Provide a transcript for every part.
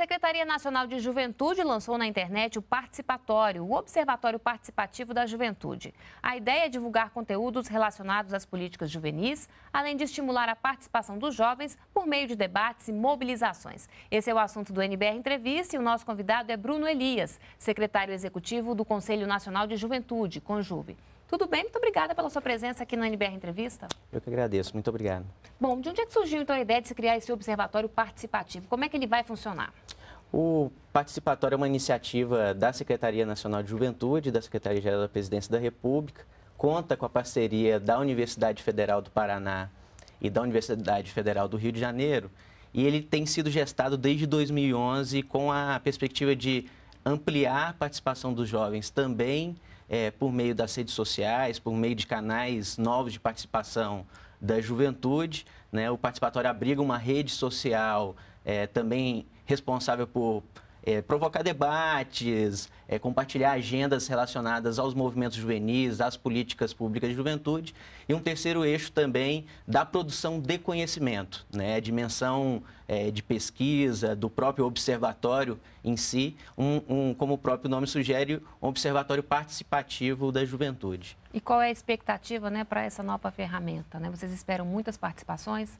Secretaria Nacional de Juventude lançou na internet o Participatório, o Observatório Participativo da Juventude. A ideia é divulgar conteúdos relacionados às políticas juvenis, além de estimular a participação dos jovens por meio de debates e mobilizações. Esse é o assunto do NBR Entrevista e o nosso convidado é Bruno Elias, secretário executivo do Conselho Nacional de Juventude, Conjuve. Tudo bem? Muito obrigada pela sua presença aqui no NBR Entrevista. Eu que agradeço, muito obrigado. Bom, de onde é que surgiu então a ideia de se criar esse observatório participativo? Como é que ele vai funcionar? O Participatório é uma iniciativa da Secretaria Nacional de Juventude, da Secretaria Geral da Presidência da República, conta com a parceria da Universidade Federal do Paraná e da Universidade Federal do Rio de Janeiro, e ele tem sido gestado desde 2011 com a perspectiva de ampliar a participação dos jovens também é, por meio das redes sociais, por meio de canais novos de participação da juventude. Né? O participatório abriga uma rede social é, também responsável por é, provocar debates, é, compartilhar agendas relacionadas aos movimentos juvenis, às políticas públicas de juventude. E um terceiro eixo também da produção de conhecimento, né? a dimensão é, de pesquisa, do próprio observatório em si, um, um, como o próprio nome sugere, um observatório participativo da juventude. E qual é a expectativa né, para essa nova ferramenta? Né? Vocês esperam muitas participações?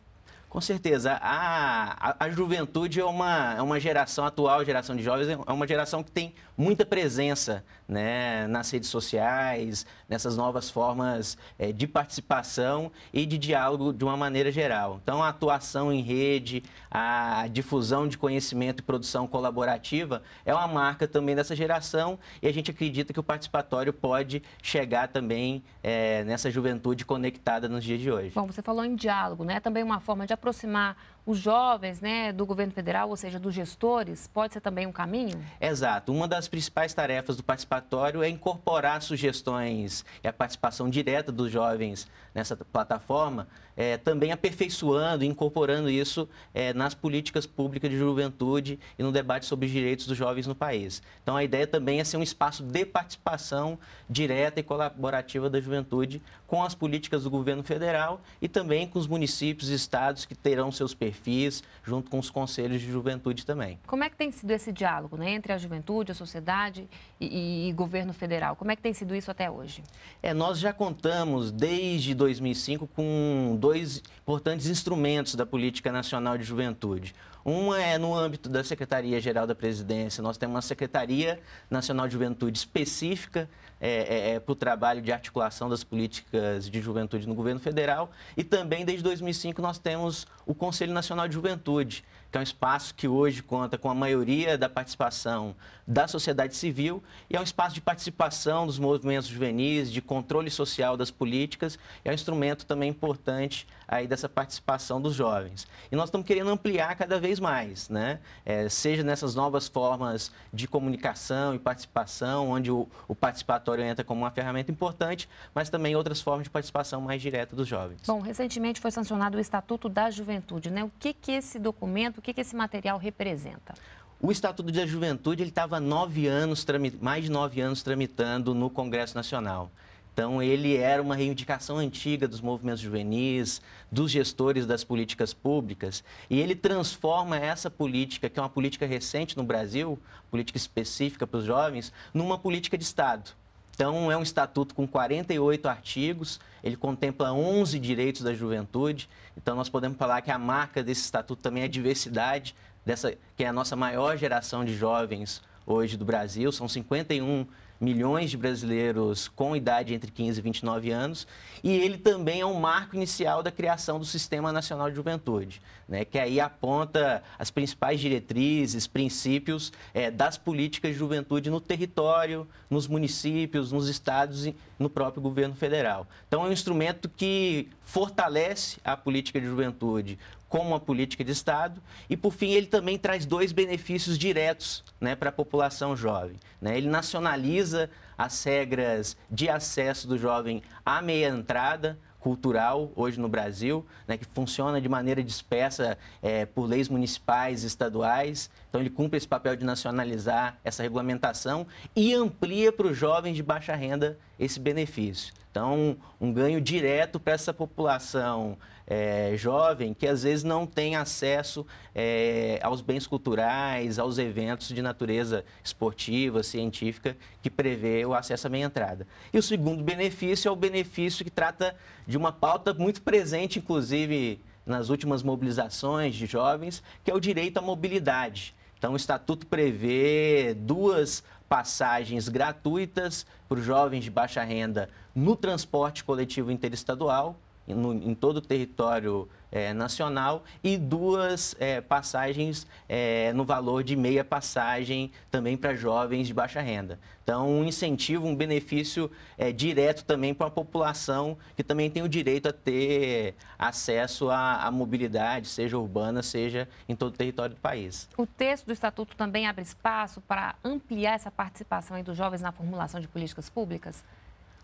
Com certeza. A, a, a, juventude é uma, é uma geração atual, geração de jovens, é uma geração que tem muita presença né, nas redes sociais, nessas novas formas é, de participação e de diálogo de uma maneira geral. Então, a atuação em rede, a difusão de conhecimento e produção colaborativa é uma marca também dessa geração e a gente acredita que o participatório pode chegar também é, nessa juventude conectada nos dias de hoje. Bom, você falou em diálogo, né? Também uma forma de aproximar os jovens né, do governo federal, ou seja, dos gestores, pode ser também um caminho? Exato. Uma das principais tarefas do participatório é incorporar sugestões e a participação direta dos jovens nessa plataforma, é, também aperfeiçoando e incorporando isso é, nas políticas públicas de juventude e no debate sobre os direitos dos jovens no país. Então, a ideia também é ser um espaço de participação direta e colaborativa da juventude com as políticas do governo federal e também com os municípios e estados que terão seus perfis, junto com os conselhos de juventude também. Como é que tem sido esse diálogo né, entre a juventude, a sociedade e, e, e governo federal? Como é que tem sido isso até hoje? É, nós já contamos desde 2005 com dois importantes instrumentos da Política Nacional de Juventude. Uma é no âmbito da Secretaria-Geral da Presidência. Nós temos uma Secretaria Nacional de Juventude específica é, é, é para o trabalho de articulação das políticas de juventude no governo federal. E também, desde 2005, nós temos o Conselho Nacional de Juventude, que é um espaço que hoje conta com a maioria da participação da sociedade civil e é um espaço de participação dos movimentos juvenis, de controle social das políticas, é um instrumento também importante aí dessa participação dos jovens. E nós estamos querendo ampliar cada vez mais, né? É, seja nessas novas formas de comunicação e participação, onde o, o participatório entra como uma ferramenta importante, mas também outras formas de participação mais direta dos jovens. Bom, recentemente foi sancionado o Estatuto da Juventude, né? O que, que esse documento o que, que esse material representa? O Estatuto da Juventude ele estava nove anos, mais de nove anos tramitando no Congresso Nacional. Então, ele era uma reivindicação antiga dos movimentos juvenis, dos gestores das políticas públicas, e ele transforma essa política, que é uma política recente no Brasil, política específica para os jovens, numa política de Estado. Então, é um estatuto com 48 artigos, ele contempla 11 direitos da juventude. Então, nós podemos falar que a marca desse estatuto também é a diversidade, dessa, que é a nossa maior geração de jovens hoje do Brasil. São 51 milhões de brasileiros com idade entre 15 e 29 anos, e ele também é um marco inicial da criação do Sistema Nacional de Juventude, né, que aí aponta as principais diretrizes, princípios é, das políticas de juventude no território, nos municípios, nos estados e no próprio governo federal. Então, é um instrumento que fortalece a política de juventude como uma política de Estado e, por fim, ele também traz dois benefícios diretos né, para a população jovem. Né? Ele nacionaliza precisa, as regras de acesso do jovem à meia entrada cultural hoje no Brasil, né, que funciona de maneira dispersa é, por leis municipais, estaduais. Então ele cumpre esse papel de nacionalizar essa regulamentação e amplia para os jovens de baixa renda esse benefício. Então, um ganho direto para essa população é, jovem que às vezes não tem acesso é, aos bens culturais, aos eventos de natureza esportiva, científica, que prevê o acesso à meia entrada. E o segundo benefício é o benefício que trata de uma pauta muito presente, inclusive nas últimas mobilizações de jovens, que é o direito à mobilidade. Então, o estatuto prevê duas passagens gratuitas para os jovens de baixa renda no transporte coletivo interestadual no, em todo o território é, nacional e duas é, passagens é, no valor de meia passagem também para jovens de baixa renda. Então, um incentivo, um benefício direto também para a população que também tem o direito a ter acesso à, à, mobilidade, seja urbana, seja em todo o território do país. O texto do Estatuto também abre espaço para ampliar essa participação dos jovens na formulação de políticas públicas?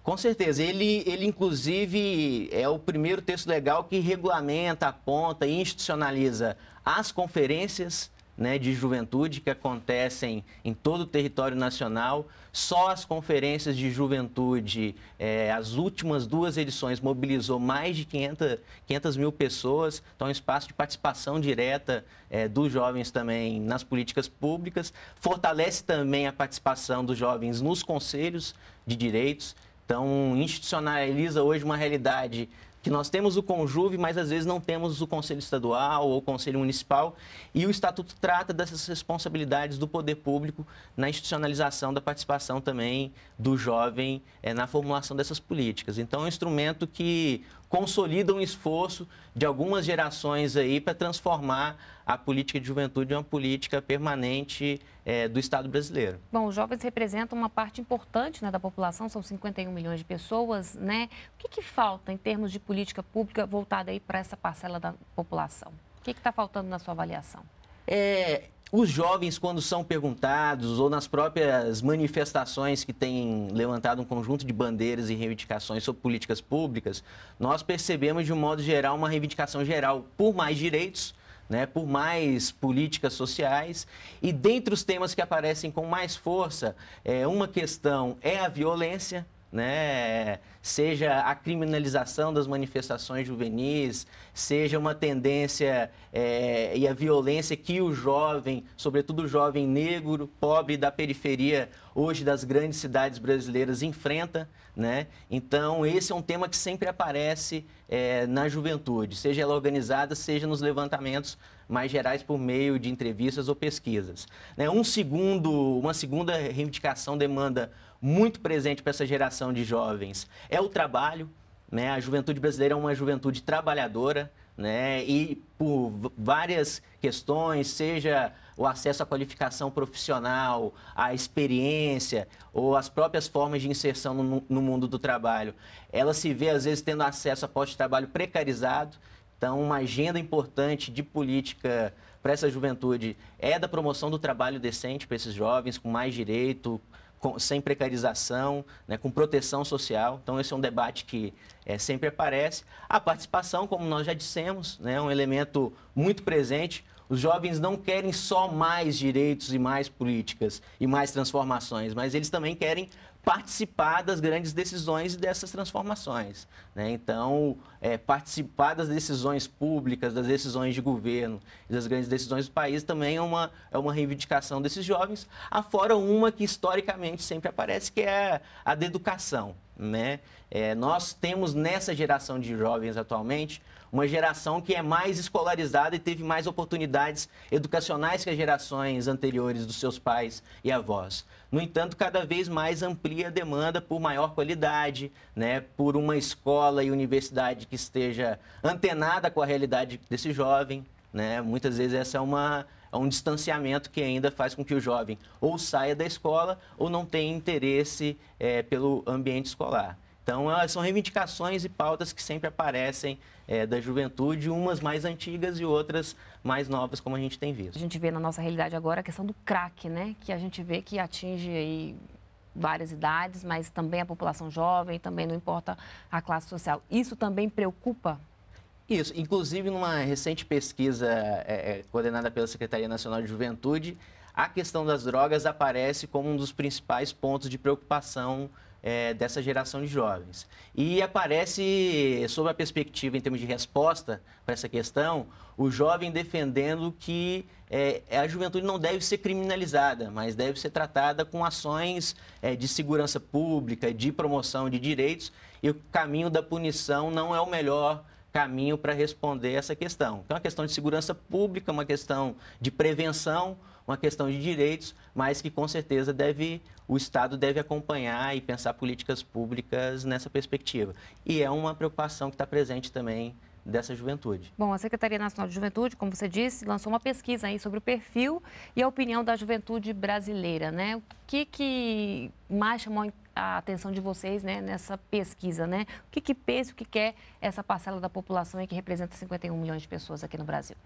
Com certeza. Ele, ele, inclusive, é o primeiro texto legal que regulamenta, aponta e institucionaliza as conferências né, de juventude que acontecem em todo o território nacional. Só as conferências de juventude, é, as últimas duas edições, mobilizou mais de 500, 500 mil pessoas. Então, é um espaço de participação direta é, dos jovens também nas políticas públicas. Fortalece também a participação dos jovens nos conselhos de direitos. Então, institucionaliza hoje uma realidade que nós temos o Conjuve, mas às vezes não temos o Conselho Estadual ou o Conselho Municipal, e o Estatuto trata dessas responsabilidades do poder público na institucionalização da participação também do jovem é, na formulação dessas políticas. Então, é um instrumento que consolida um esforço de algumas gerações aí para transformar a política de juventude em uma política permanente é, do Estado brasileiro. Bom, os jovens representam uma parte importante né, da população, são 51 milhões de pessoas, né? O que, que falta em termos de política pública voltada aí para essa parcela da população? O que está faltando na sua avaliação? É, os jovens, quando são perguntados ou nas próprias manifestações que têm levantado um conjunto de bandeiras e reivindicações sobre políticas públicas, nós percebemos, de um modo geral, uma reivindicação geral por mais direitos, né, por mais políticas sociais. E dentre os temas que aparecem com mais força, é, uma questão é a violência, né? seja a criminalização das manifestações juvenis, seja uma tendência é, e a violência que o jovem, sobretudo o jovem negro, pobre da periferia, hoje das grandes cidades brasileiras, enfrenta. Né? Então, esse é um tema que sempre aparece é, na juventude, seja ela organizada, seja nos levantamentos mais gerais por meio de entrevistas ou pesquisas. Né? Um segundo, uma segunda reivindicação demanda muito presente para essa geração de jovens é o trabalho. Né? A juventude brasileira é uma juventude trabalhadora, né? E por várias questões, seja o acesso à qualificação profissional, à experiência ou as próprias formas de inserção no, no mundo do trabalho, ela se vê às vezes tendo acesso a postos de trabalho precarizado. Então, uma agenda importante de política para essa juventude é da promoção do trabalho decente para esses jovens, com mais direito, com, sem precarização, né, com proteção social. Então, esse é um debate que é, sempre aparece. A participação, como nós já dissemos, né, é um elemento muito presente. Os jovens não querem só mais direitos e mais políticas e mais transformações, mas eles também querem participar das grandes decisões e dessas transformações. Né? Então, é, participar das decisões públicas, das decisões de governo e das grandes decisões do país também é uma, é uma reivindicação desses jovens, afora uma que historicamente sempre aparece, que é a, da educação. Né? É, nós temos nessa geração de jovens atualmente uma geração que é mais escolarizada e teve mais oportunidades educacionais que as gerações anteriores dos seus pais e avós. No entanto, cada vez mais amplia a demanda por maior qualidade, né, por uma escola e universidade que esteja antenada com a realidade desse jovem. Né? Muitas vezes essa é uma é um distanciamento que ainda faz com que o jovem ou saia da escola ou não tenha interesse é, pelo ambiente escolar. Então, ah, são reivindicações e pautas que sempre aparecem é, da juventude, umas mais antigas e outras mais novas, como a gente tem visto. A gente vê na nossa realidade agora a questão do crack, né? Que a gente vê que atinge aí várias idades, mas também a população jovem, também não importa a classe social. Isso também preocupa? Isso. Inclusive, numa recente pesquisa é, coordenada pela Secretaria Nacional de Juventude, a questão das drogas aparece como um dos principais pontos de preocupação é, dessa geração de jovens. E aparece, sob a perspectiva em termos de resposta para essa questão, o jovem defendendo que é, a juventude não deve ser criminalizada, mas deve ser tratada com ações é, de segurança pública, de promoção de direitos, e o caminho da punição não é o melhor caminho para responder essa questão. Então, é uma questão de segurança pública, uma questão de prevenção, uma questão de direitos, mas que com certeza deve o Estado deve acompanhar e pensar políticas públicas nessa perspectiva. E é uma preocupação que está presente também dessa juventude. Bom, a Secretaria Nacional de Juventude, como você disse, lançou uma pesquisa aí sobre o perfil e a opinião da juventude brasileira, né? O que, que mais chamou a atenção de vocês, né, nessa pesquisa, né? O que que pensa, o que quer essa parcela da população aí que representa 51 milhões de pessoas aqui no Brasil?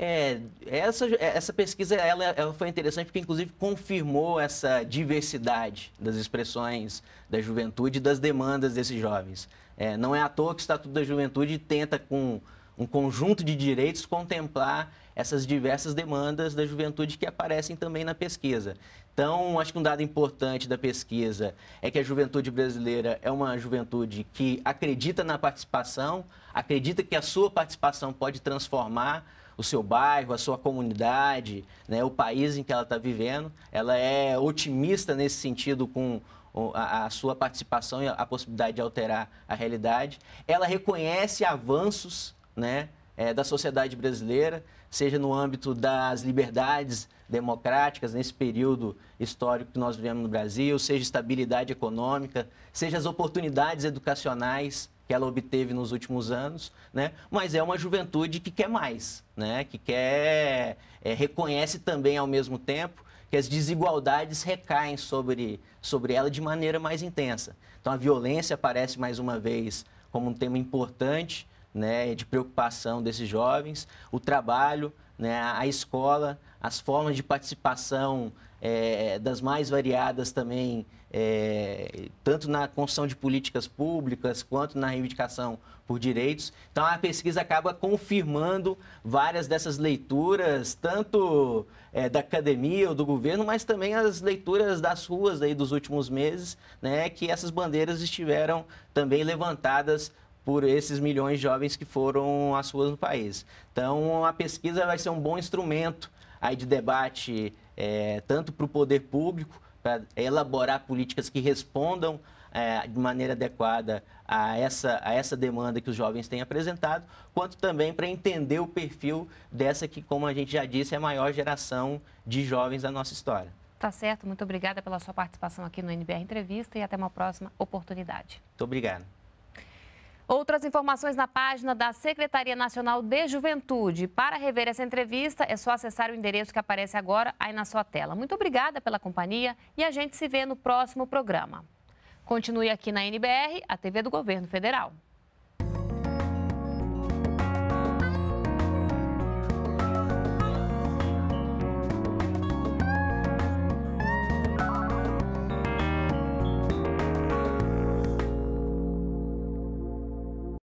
É, essa, essa pesquisa ela, ela foi interessante porque, inclusive, confirmou essa diversidade das expressões da juventude e das demandas desses jovens. É, não é à toa que o Estatuto da Juventude tenta, com um conjunto de direitos, contemplar essas diversas demandas da juventude que aparecem também na pesquisa. Então, acho que um dado importante da pesquisa é que a juventude brasileira é uma juventude que acredita na participação, acredita que a sua participação pode transformar o seu bairro, a sua comunidade, né, o país em que ela está vivendo. Ela é otimista nesse sentido com a, a sua participação e a, a possibilidade de alterar a realidade. Ela reconhece avanços né, é, da sociedade brasileira, seja no âmbito das liberdades democráticas nesse período histórico que nós vivemos no Brasil, seja estabilidade econômica, seja as oportunidades educacionais que ela obteve nos últimos anos, né? mas é uma juventude que quer mais, né? que quer, é, reconhece também ao mesmo tempo que as desigualdades recaem sobre, sobre ela de maneira mais intensa. Então a violência aparece mais uma vez como um tema importante né, de preocupação desses jovens, o trabalho, né, a escola, as formas de participação é, das mais variadas também é, tanto na construção de políticas públicas quanto na reivindicação por direitos. Então a pesquisa acaba confirmando várias dessas leituras, tanto é, da academia ou do governo, mas também as leituras das ruas aí dos últimos meses, né, que essas bandeiras estiveram também levantadas por esses milhões de jovens que foram às ruas no país. Então a pesquisa vai ser um bom instrumento aí de debate é, tanto para o poder público para elaborar políticas que respondam é, de maneira adequada a essa, a essa demanda que os jovens têm apresentado, quanto também para entender o perfil dessa que, como a gente já disse, é a maior geração de jovens da nossa história. Tá certo, muito obrigada pela sua participação aqui no NBR Entrevista e até uma próxima oportunidade. Muito obrigado. Outras informações na página da Secretaria Nacional de Juventude. Para rever essa entrevista, é só acessar o endereço que aparece agora aí na sua tela. Muito obrigada pela companhia e a gente se vê no próximo programa. Continue aqui na NBR, a TV do Governo Federal.